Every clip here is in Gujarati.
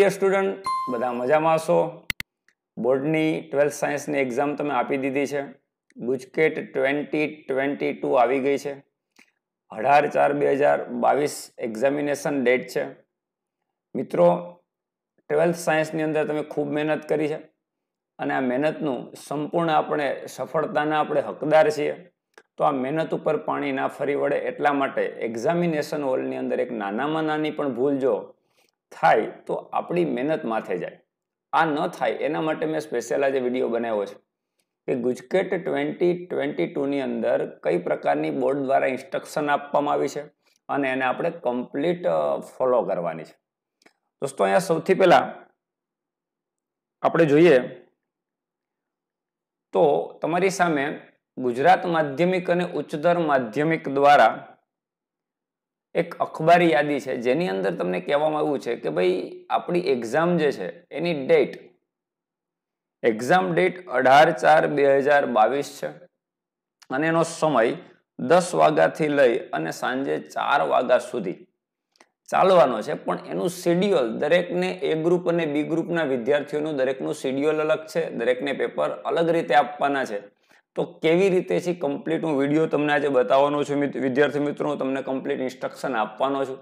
ડિયર સ્ટુડન્ટ બધા મજામાં છો બોર્ડની ટ્વેલ્થ સાયન્સની એક્ઝામ તમે આપી દીધી છે ગુજકેટ ટ્વેન્ટી ટ્વેન્ટી ટુ આવી ગઈ છે અઢાર ચાર બે હજાર બાવીસ એક્ઝામિનેશન ડેટ છે મિત્રો ટ્વેલ્થ સાયન્સની અંદર તમે ખૂબ મહેનત કરી છે અને આ મહેનતનું સંપૂર્ણ આપણે સફળતાના આપણે હકદાર છીએ તો આ મહેનત ઉપર પાણી ના ફરી વળે એટલા માટે એક્ઝામિનેશન હોલની અંદર એક નાનામાં નાની પણ ભૂલ જો થાય તો આપણી મહેનત માથે જાય આ ન થાય એના માટે મેં સ્પેશિયલ આજે વિડીયો બનાવ્યો છે કે ગુજકેટ ટ્વેન્ટી ટ્વેન્ટી ટુની અંદર કઈ પ્રકારની બોર્ડ દ્વારા ઇન્સ્ટ્રક્શન આપવામાં આવી છે અને એને આપણે કમ્પ્લીટ ફોલો કરવાની છે દોસ્તો અહીંયા સૌથી પહેલાં આપણે જોઈએ તો તમારી સામે ગુજરાત માધ્યમિક અને ઉચ્ચતર માધ્યમિક દ્વારા એક અખબારી યાદી છે જેની અંદર તમને કહેવામાં આવ્યું છે કે ભાઈ આપણી એક્ઝામ જે છે એની ડેટ એક્ઝામ ડેટ અઢાર ચાર બે હજાર બાવીસ છે અને એનો સમય દસ વાગ્યાથી લઈ અને સાંજે ચાર વાગ્યા સુધી ચાલવાનો છે પણ એનું શેડ્યુઅલ દરેકને એ ગ્રુપ અને બી ગ્રુપના વિદ્યાર્થીઓનું દરેકનું શેડ્યુઅલ અલગ છે દરેકને પેપર અલગ રીતે આપવાના છે તો કેવી રીતે છે કમ્પ્લીટ હું વિડીયો તમને આજે બતાવવાનો છું વિદ્યાર્થી મિત્રો તમને કમ્પ્લીટ ઇન્સ્ટ્રક્શન આપવાનો છું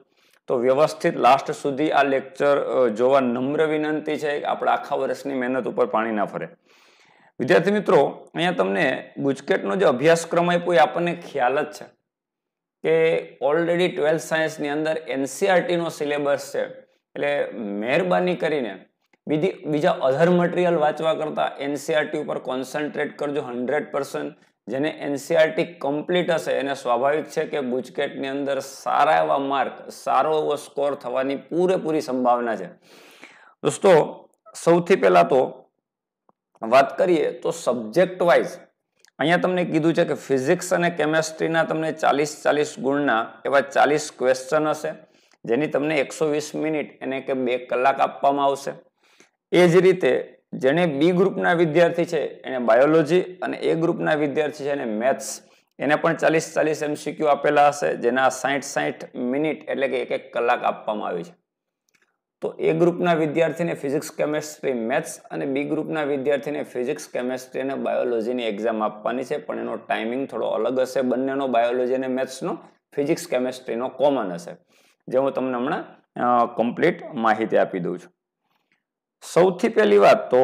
તો વ્યવસ્થિત લાસ્ટ સુધી આ લેક્ચર જોવા નમ્ર વિનંતી છે આપણા આખા વર્ષની મહેનત ઉપર પાણી ના ફરે વિદ્યાર્થી મિત્રો અહીંયા તમને ગુજકેટનો જે અભ્યાસક્રમ આપ્યો એ આપણને ખ્યાલ જ છે કે ઓલરેડી ટ્વેલ્થ સાયન્સની અંદર એનસીઆરટીનો e સિલેબસ છે એટલે મહેરબાની કરીને બીજી બીજા અધર મટીરિયલ વાંચવા કરતાં એનસીઆરટી e ઉપર કોન્સન્ટ્રેટ કરજો હંડ્રેડ પર્સન્ટ જેને એનસીઆરટી કમ્પ્લીટ e હશે એને સ્વાભાવિક છે કે ગુજકેટની અંદર સારા એવા માર્ક સારો એવો સ્કોર થવાની પૂરેપૂરી સંભાવના છે દોસ્તો સૌથી પહેલાં તો વાત કરીએ તો સબ્જેક્ટ વાઇઝ અહીંયા તમને કીધું છે કે ફિઝિક્સ અને કેમેસ્ટ્રીના તમને ચાલીસ ચાલીસ ગુણના એવા ચાલીસ ક્વેશ્ચન હશે જેની તમને એકસો વીસ મિનિટ એને કે બે કલાક આપવામાં આવશે એ જ રીતે જેને બી ગ્રુપના વિદ્યાર્થી છે એને બાયોલોજી અને એ ગ્રુપના વિદ્યાર્થી છે એને મેથ્સ એને પણ ચાલીસ ચાલીસ એમસીક્યુ આપેલા હશે જેના સાઠ સાઠ મિનિટ એટલે કે એક એક કલાક આપવામાં આવી છે તો એ ગ્રુપના વિદ્યાર્થીને ફિઝિક્સ કેમેસ્ટ્રી મેથ્સ અને બી ગ્રુપના વિદ્યાર્થીને ફિઝિક્સ કેમેસ્ટ્રી અને બાયોલોજીની એક્ઝામ આપવાની છે પણ એનો ટાઈમિંગ થોડો અલગ હશે બંનેનો બાયોલોજી અને મેથ્સનો ફિઝિક્સ કેમેસ્ટ્રીનો કોમન હશે જે હું તમને હમણાં કમ્પ્લીટ માહિતી આપી દઉં છું સૌથી પહેલી વાત તો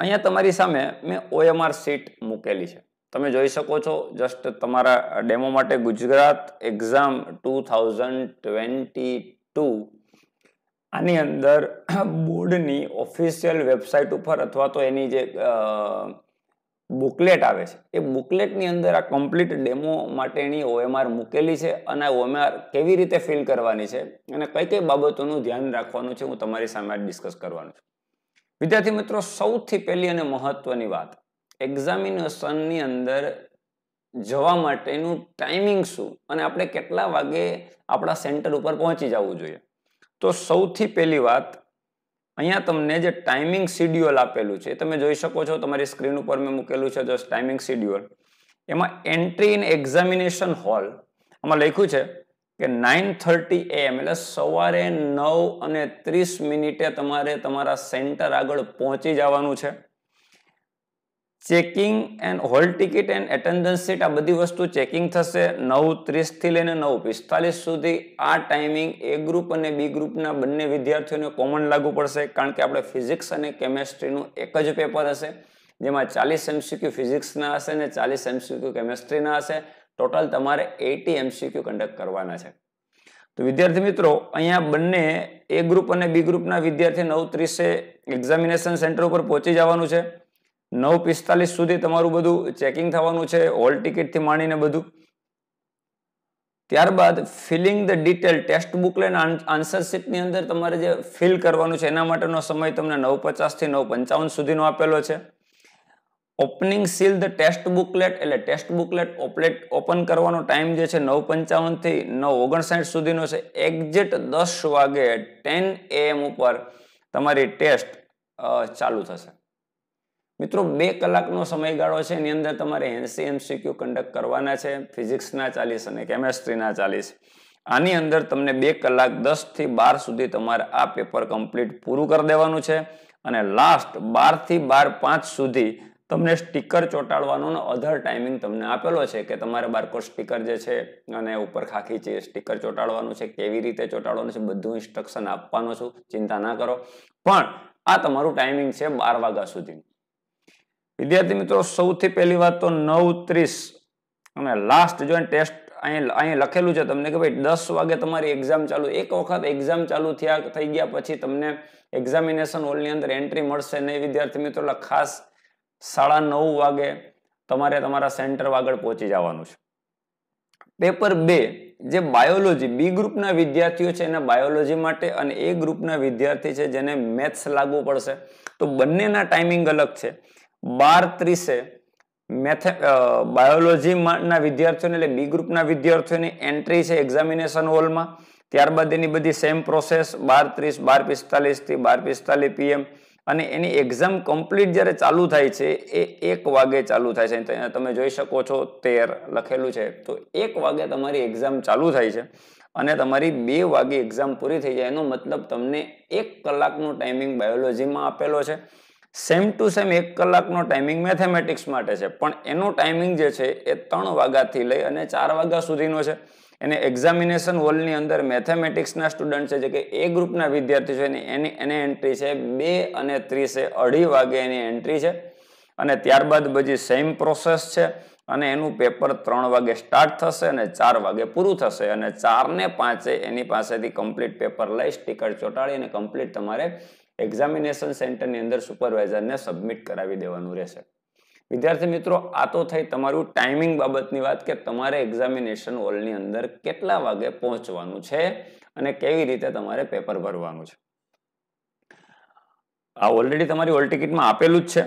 અહીંયા તમારી સામે મેં ઓએમઆર સીટ મૂકેલી છે તમે જોઈ શકો છો જસ્ટ તમારા ડેમો માટે Gujarat exam two thousand twenty two આની અંદર બોર્ડની ઓફિશિયલ વેબસાઇટ ઉપર અથવા તો એની જે બુકલેટ આવે છે એ બુકલેટની અંદર આ કમ્પ્લીટ ડેમો માટેની ઓએમઆર મૂકેલી છે અને ઓએમઆર કેવી રીતે ફિલ કરવાની છે અને કઈ કઈ બાબતોનું ધ્યાન રાખવાનું છે હું તમારી સામે ડિસ્કસ કરવાનું છું વિદ્યાર્થી મિત્રો સૌથી પહેલી અને મહત્વની વાત એક્ઝામિનેશનની અંદર જવા માટેનું ટાઈમિંગ શું અને આપણે કેટલા વાગે આપણા સેન્ટર ઉપર પહોંચી જવું જોઈએ તો સૌથી પહેલી વાત અહીંયા તમને જે ટાઈમિંગ શિડ્યુઅલ આપેલું છે તમે જોઈ શકો છો તમારી સ્ક્રીન ઉપર મેં મૂકેલું છે જસ્ટ ટાઈમિંગ શિડ્યુઅલ એમાં એન્ટ્રી ઇન એક્ઝામિનેશન હોલ આમાં લખ્યું છે કે નાઇન થર્ટી એમ એટલે સવારે નવ અને ત્રીસ મિનિટે તમારે તમારા સેન્ટર આગળ પહોંચી જવાનું છે checking and hall ticket and attendance sheet આ બધી વસ્તુ ચેકિંગ થશે નવ ત્રીસથી લઈને નવ પિસ્તાલીસ સુધી આ ટાઈમિંગ એ ગ્રુપ અને બી ગ્રુપના બંને વિદ્યાર્થીઓને કોમન લાગુ પડશે કારણ કે આપણે ફિઝિક્સ અને કેમેસ્ટ્રીનું એક જ પેપર હશે જેમાં ચાલીસ એમસીક્યુ ફિઝિક્સના હશે અને ચાલીસ એમસીક્યુ કેમેસ્ટ્રીના હશે ટોટલ તમારે એટી એમસીક્યુ કન્ડક્ટ કરવાના છે તો વિદ્યાર્થી મિત્રો અહીંયા બંને એ ગ્રુપ અને બી ગ્રુપના વિદ્યાર્થી નવ ત્રીસે એક્ઝામિનેશન સેન્ટર ઉપર પહોંચી જવાનું છે નવ પિસ્તાલીસ સુધી તમારું બધું ચેકિંગ થવાનું છે હોલ ટિકિટથી માંડીને બધું ત્યારબાદ filling the detail test book લઈને આન્સર શીટની અંદર તમારે જે ફિલ કરવાનું છે એના માટેનો સમય તમને નવ પચાસથી નવ પંચાવન સુધીનો આપેલો છે opening seal the text booklet એટલે ટેક્સ્ટ બુકલેટ ઓપલેટ ઓપન કરવાનો ટાઈમ જે છે નવ પંચાવનથી નવ ઓગણસાઠ સુધીનો છે એક્ઝેટ દસ વાગે ટેન એએમ ઉપર તમારી ટેસ્ટ ચાલુ થશે મિત્રો બે કલાકનો સમયગાળો છે એની અંદર તમારે એસી એમસીક્યુ કન્ડક્ટ કરવાના છે ફિઝિક્સના ચાલીસ અને કેમેસ્ટ્રીના ચાલીસ આની અંદર તમને બે કલાક દસથી બાર સુધી તમારે આ પેપર કમ્પ્લીટ પૂરું કરી દેવાનું છે અને લાસ્ટ બારથી બાર પાંચ સુધી તમને સ્ટીકર ચોંટાડવાનો અધર ટાઈમિંગ તમને આપેલો છે કે તમારે બારકોડ સ્ટીકર જે છે અને ઉપર ખાખી છે સ્ટીકર ચોંટાડવાનું છે કેવી રીતે ચોંટાડવાનું છે બધું ઇન્સ્ટ્રક્શન આપવાનું છું ચિંતા ના કરો પણ આ તમારું ટાઈમિંગ છે બાર વાગ્યા સુધી વિદ્યાર્થી મિત્રો સૌથી પહેલી વાત તો નવ ત્રીસ અને લાસ્ટ જો ટેસ્ટ અહીં અહીં લખેલું છે તમને કે ભાઈ દસ વાગે તમારી એક્ઝામ ચાલુ એક વખત એક્ઝામ ચાલુ થયા થઈ ગયા પછી તમને એક્ઝામિનેશન હોલની અંદર એન્ટ્રી મળશે નહીં વિદ્યાર્થી મિત્રો ખાસ સાડા નવ વાગે તમારે તમારા સેન્ટર આગળ પહોંચી જવાનું છે પેપર બે જે બાયોલોજી બી ગ્રુપના વિદ્યાર્થીઓ છે એના બાયોલોજી માટે અને એ ગ્રુપના વિદ્યાર્થી છે જેને મેથ્સ લાગવું પડશે તો બંનેના ટાઈમિંગ અલગ છે બાર ત્રીસે મેથે બાયોલોજીના વિદ્યાર્થીઓને એટલે બી ગ્રુપના વિદ્યાર્થીઓની એન્ટ્રી છે એક્ઝામિનેશન હોલમાં ત્યારબાદ એની બધી સેમ પ્રોસેસ બાર ત્રીસ બાર પિસ્તાલીસથી બાર પિસ્તાલીસ પીએમ અને એની એક્ઝામ કમ્પ્લીટ જ્યારે ચાલુ થાય છે એ એક વાગે ચાલુ થાય છે તમે જોઈ શકો છો તેર લખેલું છે તો એક વાગે તમારી એક્ઝામ ચાલુ થાય છે અને તમારી બે વાગે એક્ઝામ પૂરી થઈ જાય એનો મતલબ તમને એક કલાકનો ટાઈમિંગ બાયોલોજીમાં આપેલો છે સેમ ટુ સેમ એક કલાકનો ટાઈમિંગ મેથેમેટિક્સ માટે છે પણ એનો ટાઈમિંગ જે છે એ ત્રણ વાગ્યાથી લઈ અને ચાર વાગ્યા સુધીનો છે એને એક્ઝામિનેશન હોલની અંદર મેથેમેટિક્સના સ્ટુડન્ટ છે જે કે એ ગ્રુપના વિદ્યાર્થી છે એની એને એન્ટ્રી છે બે અને ત્રીસે અઢી વાગે એની એન્ટ્રી છે અને ત્યારબાદ બધી સેમ પ્રોસેસ છે અને એનું પેપર ત્રણ વાગે સ્ટાર્ટ થશે અને ચાર વાગે પૂરું થશે અને ચારને પાંચે એની પાસેથી કમ્પ્લીટ પેપર લઈ સ્ટીકર ચોંટાડી અને કમ્પ્લીટ તમારે એક્ઝામિનેશન સેન્ટરની અંદર સુપરવાઇઝરને સબમિટ કરાવી દેવાનું રહેશે વિદ્યાર્થી મિત્રો આ તો થઈ તમારું ટાઈમિંગ બાબતની વાત કે તમારે એક્ઝામિનેશન હોલની અંદર કેટલા વાગે પહોંચવાનું છે અને કેવી રીતે તમારે પેપર ભરવાનું છે આ ઓલરેડી તમારી ઓલ ટિકિટમાં આપેલું જ છે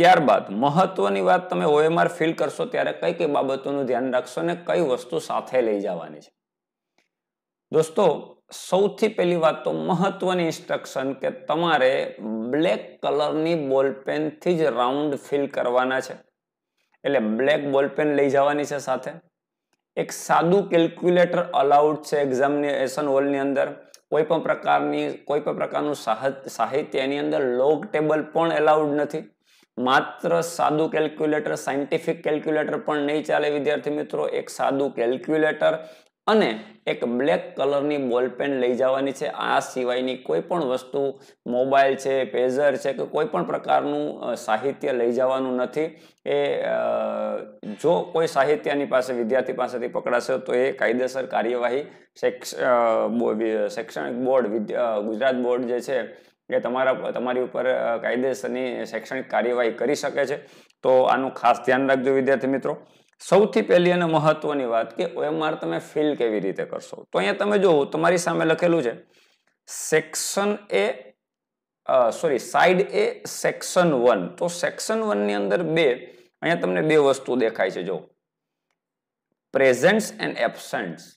ત્યારબાદ મહત્વની વાત તમે ઓએમઆર ફિલ કરશો ત્યારે કઈ કઈ બાબતોનું ધ્યાન રાખશો ને કઈ વસ્તુ સાથે લઈ જવાની છે દોસ્તો સૌથી પહેલી વાત તો મહત્વની ઇન્સ્ટ્રક્શન કે તમારે બ્લેક કલરની બોલપેનથી જ રાઉન્ડ ફિલ કરવાના છે એટલે બ્લેક બોલપેન લઈ જવાની છે સાથે એક સાદું કેલ્ક્યુલેટર અલાઉડ છે એક્ઝામિનેશન હોલની અંદર કોઈ પણ પ્રકારની કોઈ પણ પ્રકારનું સાહિત્ય એની અંદર લોગ ટેબલ પણ એલાઉડ નથી માત્ર સાદું કેલ્ક્યુલેટર સાયન્ટિફિક કેલ્ક્યુલેટર પણ નહીં ચાલે વિદ્યાર્થી મિત્રો એક સાદું કેલ્ક્યુલેટર અને એક બ્લેક કલરની બોલપેન લઈ જવાની છે આ સિવાયની કોઈ પણ વસ્તુ મોબાઈલ છે પેઝર છે કે કોઈ પણ પ્રકારનું સાહિત્ય લઈ જવાનું નથી એ જો કોઈ સાહિત્યની પાસે વિદ્યાર્થી પાસેથી પકડાશે તો એ કાયદેસર કાર્યવાહી શૈક્ષણિક બોર્ડ ગુજરાત બોર્ડ જે છે એ તમારા તમારી ઉપર કાયદેસરની શૈક્ષણિક કાર્યવાહી કરી શકે છે તો આનું ખાસ ધ્યાન રાખજો વિદ્યાર્થી મિત્રો સૌથી પહેલી અને મહત્વની વાત કે ઓએમઆર તમે ફિલ કેવી રીતે કરશો તો અહીંયા તમે જુઓ તમારી સામે લખેલું છે section A sorry side A section one તો સેક્શન વનની અંદર બે અહીંયા તમને બે વસ્તુ દેખાય છે જો પ્રેઝન્ટ્સ એન્ડ એબસન્ટ્સ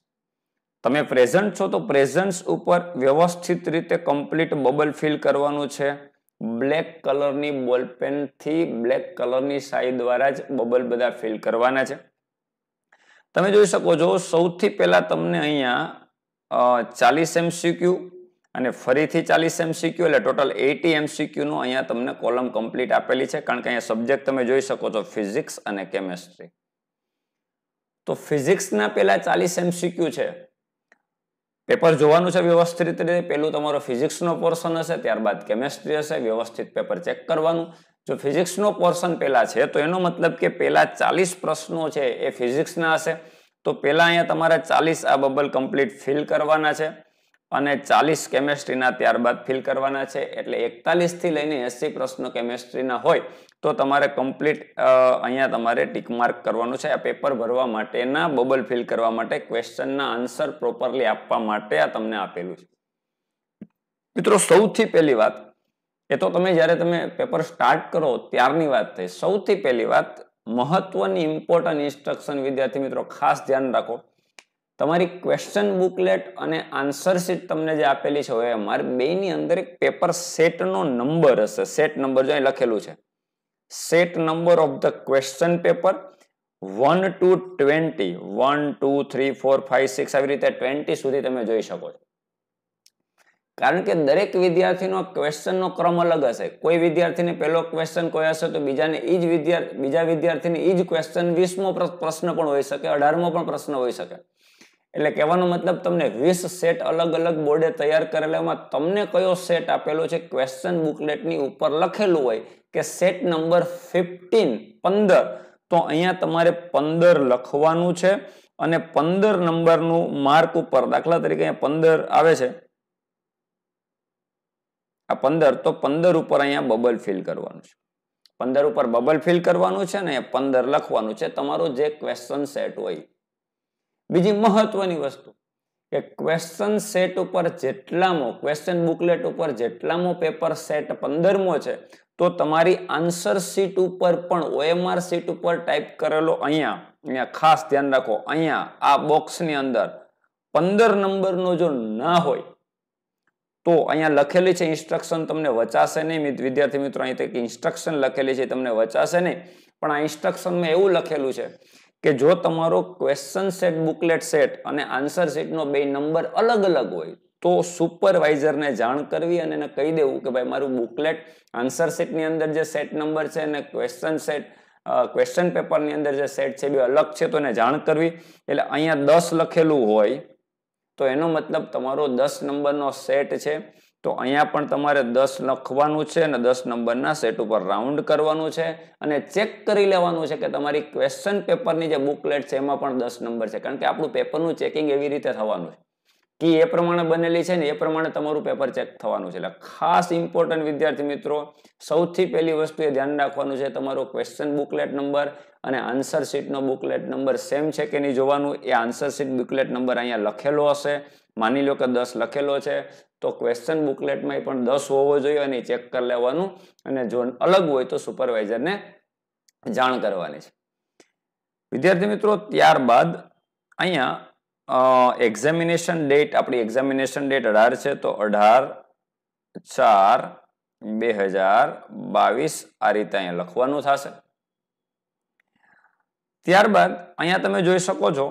તમે પ્રેઝન્ટ છો તો પ્રેઝન્ટ્સ ઉપર વ્યવસ્થિત રીતે કમ્પ્લીટ બબલ ફિલ કરવાનું છે બ્લેક કલરની બોલપેનથી બ્લેક કલરની શાહી દ્વારા જ બબલ બધા ફિલ કરવાના છે તમે જોઈ શકો છો સૌથી પહેલા તમને અહીંયા ચાલીસ એમસીક્યુ અને ફરીથી ચાલીસ એમસીક્યુ એટલે ટોટલ એટી એમસીક્યુનું અહીંયા તમને કોલમ કમ્પ્લીટ આપેલી છે કારણ કે અહીંયા સબ્જેક્ટ તમે જોઈ શકો છો ફિઝિક્સ અને કેમેસ્ટ્રી તો ફિઝિક્સના પહેલા ચાલીસ એમસીક્યુ છે પેપર જોવાનું છે વ્યવસ્થિત રીતે પહેલું તમારો ફિઝિક્સનો પોર્શન હશે ત્યારબાદ કેમેસ્ટ્રી હશે વ્યવસ્થિત પેપર ચેક કરવાનું જો ફિઝિક્સનો પોર્શન પહેલાં છે તો એનો મતલબ કે પહેલાં ચાલીસ પ્રશ્નો છે એ ફિઝિક્સના હશે તો પહેલાં અહીંયા તમારે ચાલીસ આ બબલ કમ્પ્લીટ ફિલ કરવાના છે અને ચાલીસ કેમેસ્ટ્રીના ત્યારબાદ ફિલ કરવાના છે એટલે એકતાલીસથી લઈને એસી પ્રશ્નો કેમેસ્ટ્રીના હોય તો તમારે કમ્પ્લીટ અહીંયા તમારે ટીક માર્ક કરવાનું છે આ પેપર ભરવા માટેના બબલ ફિલ કરવા માટે ક્વેશ્ચનના આન્સર પ્રોપરલી આપવા માટે આ તમને આપેલું છે મિત્રો સૌથી પહેલી વાત એ તો તમે જ્યારે તમે પેપર સ્ટાર્ટ કરો ત્યારની વાત થઈ સૌથી પહેલી વાત મહત્વની ઇમ્પોર્ટન્ટ ઇન્સ્ટ્રક્શન વિદ્યાર્થી મિત્રો ખાસ ધ્યાન રાખો તમારી ક્વેશ્ચન બુકલેટ અને આન્સર શીટ તમને જે આપેલી છે હોય અમારે બેની અંદર એક પેપર સેટનો નંબર હશે સેટ નંબર જો અહીં લખેલું છે set number of the question paper 1 to 20 1 2 3 4 5 6 આવી રીતે 20 સુધી તમે જોઈ શકો છો કારણ કે દરેક વિદ્યાર્થીનો ક્વેશ્ચનનો ક્રમ અલગ હશે કોઈ વિદ્યાર્થીને પહેલો ક્વેશ્ચન કોઈ હશે તો બીજાને એ જ વિદ્યાર્થી બીજા વિદ્યાર્થીને એ જ ક્વેશ્ચન વીસમો પ્રશ્ન પણ હોઈ શકે અઢારમો પણ પ્રશ્ન હોઈ શકે એટલે કહેવાનો મતલબ તમને વીસ સેટ અલગ અલગ બોર્ડે તૈયાર કરેલામાં તમને કયો સેટ આપેલો છે ક્વેશ્ચન બુકલેટની ઉપર લખેલું હોય કે સેટ નંબર ફિફ્ટીન પંદર તો અહીંયા તમારે પંદર લખવાનું છે અને પંદર નંબરનું માર્ક ઉપર દાખલા તરીકે અહીંયા પંદર આવે છે આ પંદર તો પંદર ઉપર અહીંયા બબલ ફિલ કરવાનું છે પંદર ઉપર બબલ ફિલ કરવાનું છે ને પંદર લખવાનું છે તમારો જે ક્વેશ્ચન સેટ હોય બીજી મહત્વની વસ્તુ કે ક્વેશ્ચન સેટ ઉપર જેટલામો ક્વેશ્ચન બુકલેટ ઉપર જેટલામો પેપર સેટ પંદરમો છે તો તમારી આન્સર શીટ ઉપર પણ ઓએમઆર શીટ ઉપર ટાઈપ કરેલો અહીંયા અહીંયા ખાસ ધ્યાન રાખો અહીંયા આ બોક્સની અંદર પંદર નંબરનો જો ના હોય તો અહીંયા લખેલી છે ઇન્સ્ટ્રક્શન તમને વચાશે નહીં વિદ્યાર્થી મિત્રો અહીં ઇન્સ્ટ્રક્શન લખેલી છે તમને વચાશે નહીં પણ આ ઇન્સ્ટ્રક્શનમાં એવું લખેલું છે કે જો તમારો ક્વેશ્ચન સેટ બુકલેટ સેટ અને આન્સર સેટનો બે નંબર અલગ અલગ હોય તો સુપરવાઇઝરને જાણ કરવી અને એને કહી દેવું કે ભાઈ મારું બુકલેટ આન્સર સેટની અંદર જે સેટ નંબર છે અને ક્વેશ્ચન સેટ ક્વેશ્ચન પેપરની અંદર જે સેટ છે બે અલગ છે તો એને જાણ કરવી એટલે અહીંયા દસ લખેલું હોય તો એનો મતલબ તમારો દસ નંબરનો સેટ છે તો અહીંયા પણ તમારે દસ લખવાનું છે અને દસ નંબરના સેટ ઉપર રાઉન્ડ કરવાનું છે અને ચેક કરી લેવાનું છે કે તમારી ક્વેશ્ચન પેપરની જે બુકલેટ છે એમાં પણ દસ નંબર છે કારણ કે આપણું પેપરનું ચેકિંગ એવી રીતે થવાનું છે કી એ પ્રમાણે બનેલી છે ને એ પ્રમાણે તમારું પેપર ચેક થવાનું છે એટલે ખાસ ઇમ્પોર્ટન્ટ વિદ્યાર્થી મિત્રો સૌથી પહેલી વસ્તુ એ ધ્યાન રાખવાનું છે તમારો ક્વેશ્ચન બુકલેટ નંબર અને આન્સર શીટનો બુકલેટ નંબર સેમ છે કે નહીં જોવાનું એ આન્સર શીટ બુકલેટ નંબર અહીંયા લખેલો હશે માની લો કે દસ લખેલો છે તો ક્વેશ્ચન બુકલેટમાં પણ દસ હોવો જોઈએ અને ચેક કરી લેવાનું અને જો અલગ હોય તો સુપરવાઇઝરને જાણ કરવાની છે વિદ્યાર્થી મિત્રો ત્યારબાદ અહીંયા એક્ઝામિનેશન ડેટ આપણી એક્ઝામિનેશન ડેટ અઢાર છે તો અઢાર ચાર બે હજાર બાવીસ આ રીતે અહીંયા લખવાનું થશે ત્યારબાદ અહીંયા તમે જોઈ શકો છો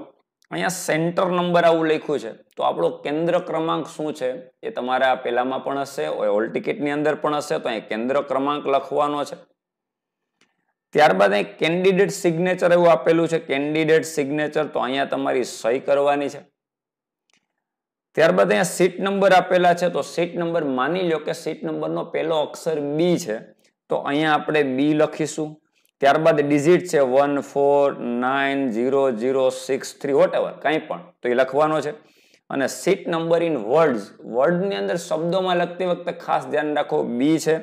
અહીંયા સેન્ટર નંબર આવું લખ્યું છે તો આપણો કેન્દ્ર ક્રમાંક શું છે એ તમારા પેલામાં પણ હશે ઓલ ટિકિટની અંદર પણ હશે તો અહીંયા કેન્દ્ર ક્રમાંક લખવાનો છે ત્યારબાદ અહીં કેન્ડિડેટ સિગ્નેચર એવું આપેલું છે કેન્ડિડેટ સિગ્નેચર તો અહીંયા તમારી સહી કરવાની છે ત્યારબાદ અહીંયા સીટ નંબર આપેલા છે તો સીટ નંબર માની લો કે સીટ નંબરનો પહેલો અક્ષર બી છે તો અહીંયા આપણે બી લખીશું ત્યારબાદ ડિઝિટ છે one four nine zero zero six three whatever કંઈ પણ તો એ લખવાનો છે અને સીટ નંબર ઇન વર્ડ્સ વર્ડની અંદર શબ્દોમાં લખતી વખતે ખાસ ધ્યાન રાખો બી છે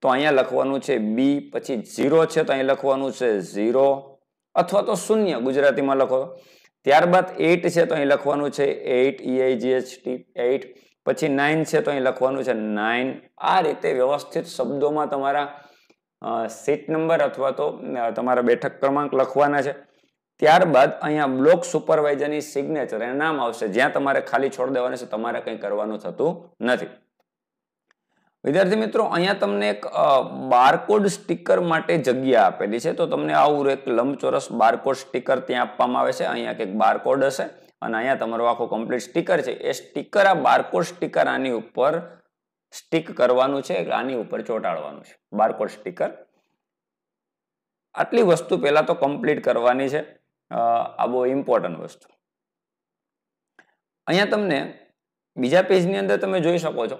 તો અહીંયા લખવાનું છે બી પછી ઝીરો છે તો અહીં લખવાનું છે ઝીરો અથવા તો શૂન્ય ગુજરાતીમાં લખો ત્યારબાદ એટ છે તો અહીં લખવાનું છે એઇટ ઈઆઈજીએચટી એઇટ પછી નાઇન છે તો અહીં લખવાનું છે નાઇન આ રીતે વ્યવસ્થિત શબ્દોમાં તમારા સીટ નંબર અથવા તો તમારા બેઠક ક્રમાંક લખવાના છે ત્યારબાદ અહીંયા બ્લોક સુપરવાઇઝરની સિગ્નેચર એનું નામ આવશે જ્યાં તમારે ખાલી છોડ દેવાનું છે તમારે કંઈ કરવાનું થતું નથી વિદ્યાર્થી મિત્રો અહીંયા તમને એક બારકોડ સ્ટીકર માટે જગ્યા આપેલી છે તો તમને આવું એક લંબચોરસ બારકોડ સ્ટીકર ત્યાં આપવામાં આવે છે અહીંયા કંઈક બારકોડ હશે અને અહીંયા તમારો આખો કમ્પ્લીટ સ્ટીકર છે એ સ્ટીકર આ બારકોડ સ્ટીકર આની ઉપર સ્ટીક કરવાનું છે આની ઉપર ચોંટાડવાનું છે બારકોડ સ્ટીકર આટલી વસ્તુ પહેલાં તો કમ્પ્લીટ કરવાની છે આ બહુ ઇમ્પોર્ટન્ટ વસ્તુ અહીંયા તમને બીજા પેજની અંદર તમે જોઈ શકો છો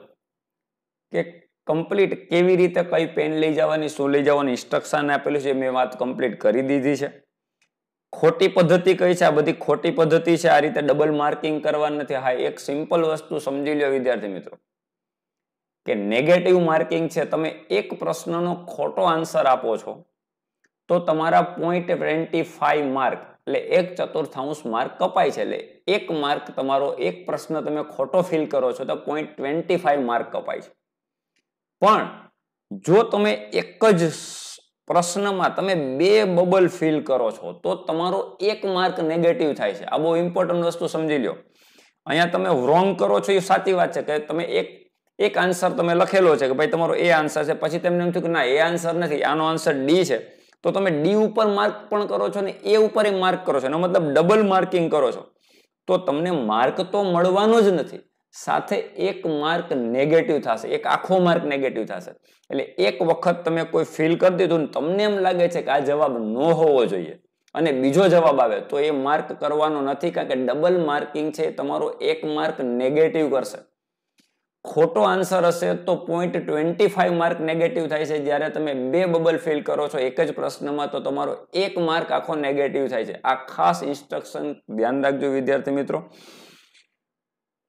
કે કમ્પ્લીટ કેવી રીતે કઈ પેન લઈ જવાની શું લઈ જવાની ઇન્સ્ટ્રક્શન આપેલું છે મેં વાત કમ્પ્લીટ કરી દીધી છે ખોટી પદ્ધતિ કઈ છે આ બધી ખોટી પદ્ધતિ છે આ રીતે ડબલ માર્કિંગ કરવાનું નથી હા એક સિમ્પલ વસ્તુ સમજી લો વિદ્યાર્થી મિત્રો કે નેગેટિવ માર્કિંગ છે તમે એક પ્રશ્નનો ખોટો આન્સર આપો છો તો તમારા પોઈન્ટ ટ્વેન્ટી ફાઈવ માર્ક એટલે એક ચતુર્થાંશ માર્ક કપાય છે એટલે એક માર્ક તમારો એક પ્રશ્ન તમે ખોટો ફિલ કરો છો તો પોઈન્ટ ટ્વેન્ટી ફાઈવ માર્ક કપાય છે પણ જો તમે એક જ પ્રશ્નમાં તમે બે બબલ ફિલ કરો છો તો તમારો એક માર્ક નેગેટિવ થાય છે આ બહુ ઇમ્પોર્ટન્ટ વસ્તુ સમજી લો અહીંયા તમે રોંગ કરો છો એ સાચી વાત છે કે તમે એક એક આન્સર તમે લખેલો છે કે ભાઈ તમારો એ આન્સર છે પછી તમને એમ થયું કે ના એ આન્સર નથી આનો આન્સર ડી છે તો તમે ડી ઉપર માર્ક પણ કરો છો ને એ ઉપર એ માર્ક કરો છો એનો મતલબ ડબલ માર્કિંગ કરો છો તો તમને માર્ક તો મળવાનો જ નથી સાથે એક માર્ક નેગેટિવ થશે એક આખો માર્ક નેગેટિવ થશે એટલે એક વખત તમે કોઈ ફિલ કરી દીધું તમને એમ લાગે છે કે આ જવાબ ન હોવો જોઈએ અને બીજો જવાબ આવે તો એ માર્ક કરવાનો નથી કારણ કે ડબલ માર્કિંગ છે તમારો એક માર્ક નેગેટિવ કરશે ખોટો આન્સર હશે તો point twenty five mark negative થાય છે જ્યારે તમે બે બબલ ફિલ કરો છો એક જ પ્રશ્નમાં તો તમારો એક માર્ક આખો નેગેટિવ થાય છે આ ખાસ ઇન્સ્ટ્રક્શન ધ્યાન રાખજો વિદ્યાર્થી મિત્રો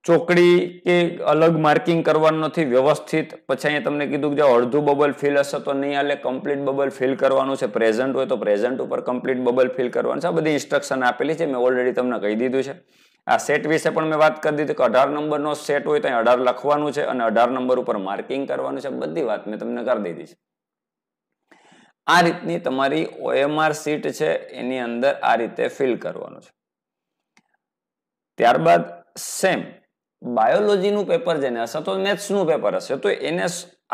ચોકડી કે અલગ માર્કિંગ કરવાનું નથી વ્યવસ્થિત પછી અહીંયા તમને કીધું કે જો અડધું બબલ ફિલ હશે તો નહીં આલે કમ્પ્લીટ બબલ ફિલ કરવાનું છે પ્રેઝન્ટ હોય તો પ્રેઝન્ટ ઉપર કમ્પ્લીટ બબલ ફિલ કરવાનું છે આ બધી ઇન્સ્ટ્રક્શન આપેલી છે મેં ઓલરેડી તમને કહી દીધું છે આ સેટ વિશે પણ મેં વાત કરી દીધી કે અઢાર નંબરનો સેટ હોય તો અહીં અઢાર લખવાનું છે અને અઢાર નંબર ઉપર માર્કિંગ કરવાનું છે બધી વાત મેં તમને કરી દીધી છે આ રીતની તમારી ઓએમઆર સીટ છે એની અંદર આ રીતે ફિલ કરવાનું છે ત્યારબાદ સેમ બાયોલોજીનું પેપર જેને હશે તો મેથ્સનું પેપર હશે તો એને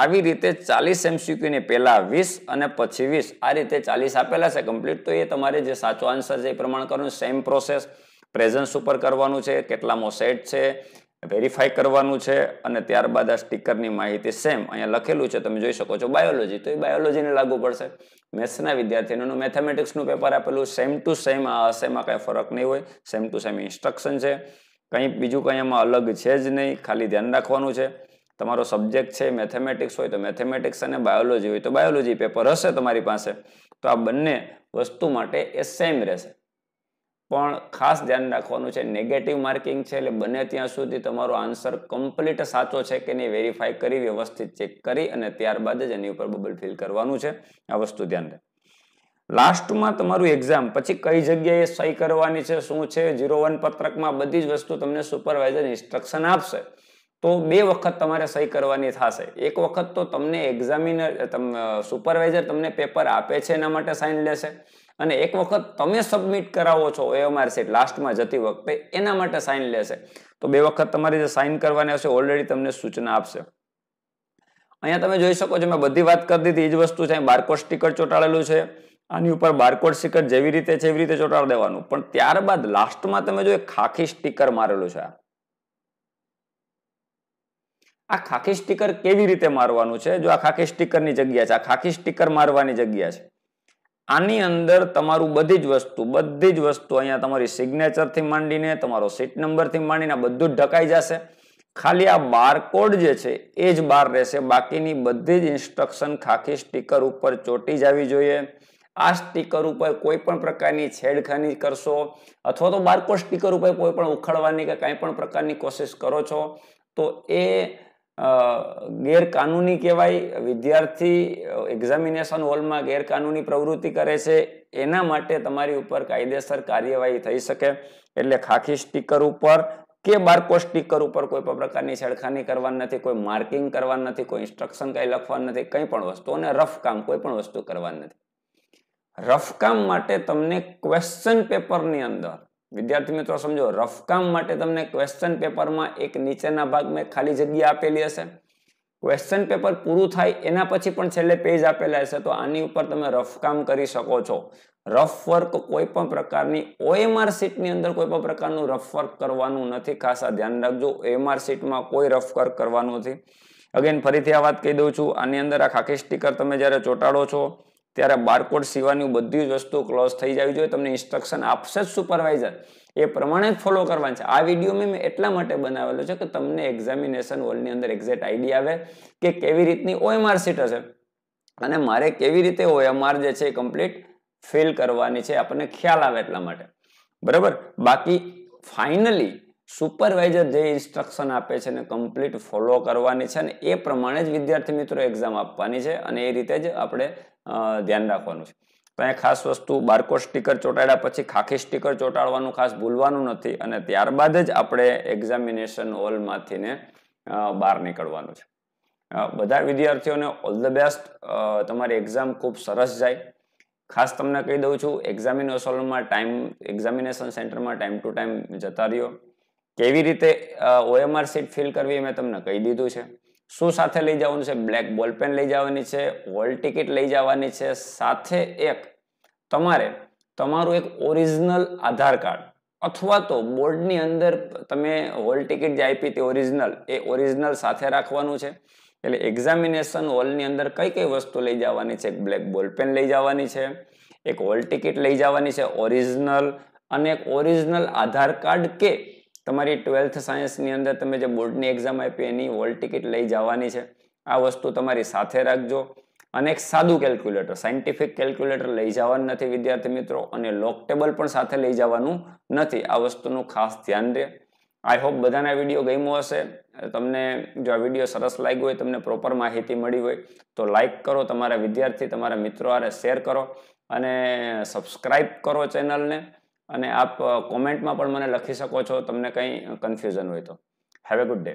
આવી રીતે ચાલીસ એમસીક્યુને પહેલાં વીસ અને પછી વીસ આ રીતે ચાલીસ આપેલા છે કમ્પ્લીટ તો એ તમારે જે સાચો આન્સર છે એ પ્રમાણે કરવાનું સેમ પ્રોસેસ પ્રેઝન્સ ઉપર કરવાનું છે કેટલામો સેટ છે વેરીફાઈ કરવાનું છે અને ત્યારબાદ આ સ્ટીકરની માહિતી સેમ અહીંયા લખેલું છે તમે જોઈ શકો છો બાયોલોજી તો એ બાયોલોજીને લાગુ પડશે મેથ્સના વિદ્યાર્થીઓનું મેથેમેટિક્સનું પેપર આપેલું સેમ ટુ સેમ આ હશેમાં કાંઈ ફરક નહીં હોય સેમ ટુ સેમ ઇન્સ્ટ્રક્શન છે કંઈ બીજું કંઈ એમાં અલગ છે જ નહીં ખાલી ધ્યાન રાખવાનું છે તમારો સબ્જેક્ટ છે મેથેમેટિક્સ હોય તો મેથેમેટિક્સ અને બાયોલોજી હોય તો બાયોલોજી પેપર હશે તમારી પાસે તો આ બંને વસ્તુ માટે એ સેમ રહેશે પણ ખાસ ધ્યાન રાખવાનું છે નેગેટિવ માર્કિંગ છે એટલે બને ત્યાં સુધી તમારો આન્સર કમ્પ્લીટ સાચો છે કે નહીં વેરીફાઈ કરી વ્યવસ્થિત ચેક કરી અને ત્યારબાદ જ એની ઉપર બબલ ફિલ કરવાનું છે આ વસ્તુ ધ્યાન રાખ લાસ્ટમાં તમારું એક્ઝામ પછી કઈ જગ્યાએ સહી કરવાની છે શું છે જીરો વન પત્રકમાં બધી જ વસ્તુ તમને સુપરવાઇઝર ઇન્સ્ટ્રક્શન આપશે તો બે વખત તમારે સહી કરવાની થશે એક વખત તો તમને એક્ઝામિનર સુપરવાઇઝર તમને પેપર આપે છે એના માટે સાઇન લેશે અને એક વખત તમે સબમિટ કરાવો છો એ એઓમાર સેટ લાસ્ટમાં જતી વખતે એના માટે સાઇન લેશે તો બે વખત તમારે જે સાઇન કરવાની હશે ઓલરેડી તમને સૂચના આપશે અહીંયા તમે જોઈ શકો છો મેં બધી વાત કરી દીધી એ જ વસ્તુ છે બારકોડ સ્ટીકર ચોંટાડેલું છે આની ઉપર બારકોડ સ્ટીકર જેવી રીતે છે એવી રીતે ચોંટાડી દેવાનું પણ ત્યારબાદ લાસ્ટમાં તમે જો ખાખી સ્ટીકર મારેલું છે આ ખાખી સ્ટીકર કેવી રીતે મારવાનું છે જો આ ખાખી સ્ટીકરની જગ્યા છે આ ખાખી સ્ટીકર મારવાની જગ્યા છે આની અંદર તમારું બધી જ વસ્તુ બધી જ વસ્તુ અહીંયા તમારી સિગ્નેચરથી માંડીને તમારો સીટ નંબરથી માંડીને બધું જ ઢકાઈ જશે ખાલી આ બારકોડ જે છે એ જ બાર રહેશે બાકીની બધી જ ઇન્સ્ટ્રક્શન ખાખી સ્ટીકર ઉપર ચોટી જવી જોઈએ આ સ્ટીકર ઉપર કોઈ પણ પ્રકારની છેડખાની કરશો અથવા તો બારકોડ સ્ટીકર ઉપર કોઈ પણ ઉખાડવાની કે કાંઈ પણ પ્રકારની કોશિશ કરો છો તો એ ગેરકાનૂની કહેવાય વિદ્યાર્થી એક્ઝામિનેશન હોલમાં ગેરકાનૂની પ્રવૃત્તિ કરે છે એના માટે તમારી ઉપર કાયદેસર કાર્યવાહી થઈ શકે એટલે ખાખી સ્ટીકર ઉપર કે બારકો સ્ટીકર ઉપર કોઈ પણ પ્રકારની છેડખાની કરવાની નથી કોઈ માર્કિંગ કરવાનું નથી કોઈ ઇન્સ્ટ્રક્શન કંઈ લખવાનું નથી કંઈ પણ વસ્તુ અને રફ કામ કોઈ પણ વસ્તુ કરવાનું નથી રફ કામ માટે તમને ક્વેશ્ચન પેપરની અંદર વિદ્યાર્થી મિત્રો સમજો રફકામ માટે તમને ક્વેશ્ચન પેપરમાં એક નીચેના ભાગમાં ખાલી જગ્યા આપેલી હશે ક્વેશ્ચન પેપર પૂરું થાય એના પછી પણ છેલ્લે પેજ આપેલા હશે તો આની ઉપર તમે રફકામ કરી શકો છો રફ વર્ક કોઈ પણ પ્રકારની ઓએમઆર શીટની અંદર કોઈ પણ પ્રકારનું રફ વર્ક કરવાનું નથી ખાસ ધ્યાન રાખજો ઓએમઆર શીટમાં કોઈ રફ વર્ક કરવાનું નથી અગેન ફરીથી આ વાત કહી દઉં છું આની અંદર આ ખાખી સ્ટીકર તમે જ્યારે ચોંટાડો છો ત્યારે બારકોડ સિવાયની બધી જ વસ્તુ ક્લોઝ થઈ જવી જોઈએ તમને ઇન્સ્ટ્રક્શન આપશે જ સુપરવાઇઝર એ પ્રમાણે જ ફોલો કરવાનું છે આ વિડીયો મેં એટલા માટે બનાવેલો છે કે તમને એક્ઝામિનેશન હોલની અંદર એક્ઝેક્ટ આઈડિયા આવે કે કેવી રીતની ઓએમઆર સીટ હશે અને મારે કેવી રીતે ઓએમઆર જે છે એ કમ્પ્લીટ ફિલ કરવાની છે આપણને ખ્યાલ આવે એટલા માટે બરાબર બાકી ફાઇનલી સુપરવાઇઝર જે ઇન્સ્ટ્રક્શન આપે છે એને કમ્પ્લીટ ફોલો કરવાની છે અને એ પ્રમાણે જ વિદ્યાર્થી મિત્રો એક્ઝામ આપવાની છે અને એ રીતે જ આપણે ધ્યાન રાખવાનું છે તો અહીંયા ખાસ વસ્તુ બારકોડ સ્ટીકર ચોંટાડ્યા પછી ખાખી સ્ટીકર ચોંટાડવાનું ખાસ ભૂલવાનું નથી અને ત્યારબાદ જ આપણે એક્ઝામિનેશન હોલમાંથી ને બહાર નીકળવાનું છે બધા વિદ્યાર્થીઓને ઓલ ધ બેસ્ટ તમારી એક્ઝામ ખૂબ સરસ જાય ખાસ તમને કહી દઉં છું એક્ઝામિનેશનમાં ટાઈમ એક્ઝામિનેશન સેન્ટરમાં ટાઈમ ટુ ટાઈમ જતા રહ્યો કેવી રીતે ઓએમઆર સીટ ફિલ કરવી મેં તમને કહી દીધું છે શું સાથે લઈ જવાનું છે બ્લેક બોલપેન લઈ જવાની છે હોલ ટિકિટ લઈ જવાની છે સાથે એક તમારે તમારું એક ઓરિજિનલ આધાર કાર્ડ અથવા તો બોર્ડની અંદર તમે હોલ ટિકિટ જે આપી તે ઓરિજિનલ એ ઓરિજિનલ સાથે રાખવાનું છે એટલે એક્ઝામિનેશન હોલની અંદર કઈ કઈ વસ્તુ લઈ જવાની છે એક બ્લેક બોલપેન લઈ જવાની છે એક હોલ ટિકિટ લઈ જવાની છે ઓરિજિનલ અને એક ઓરિજિનલ આધાર કાર્ડ કે તમારી ટ્વેલ્થ સાયન્સની અંદર તમે જે બોર્ડની એક્ઝામ આપી એની હોલ ટિકિટ લઈ જવાની છે આ વસ્તુ તમારી સાથે રાખજો અને એક સાદું કેલ્ક્યુલેટર સાયન્ટિફિક કેલ્ક્યુલેટર લઈ જવાનું નથી વિદ્યાર્થી મિત્રો અને લોક ટેબલ પણ સાથે લઈ જવાનું નથી આ વસ્તુનું ખાસ ધ્યાન રહે આઈ હોપ બધાના વિડીયો ગમ્યો હશે તમને જો આ વિડીયો સરસ લાગ્યો હોય તમને પ્રોપર માહિતી મળી હોય તો લાઇક કરો તમારા વિદ્યાર્થી તમારા મિત્રો આરે શેર કરો અને સબસ્ક્રાઈબ કરો ચેનલને અને આપ કોમેન્ટમાં પણ મને લખી શકો છો તમને કંઈ કન્ફ્યુઝન હોય તો હેવ અ ગુડ ડે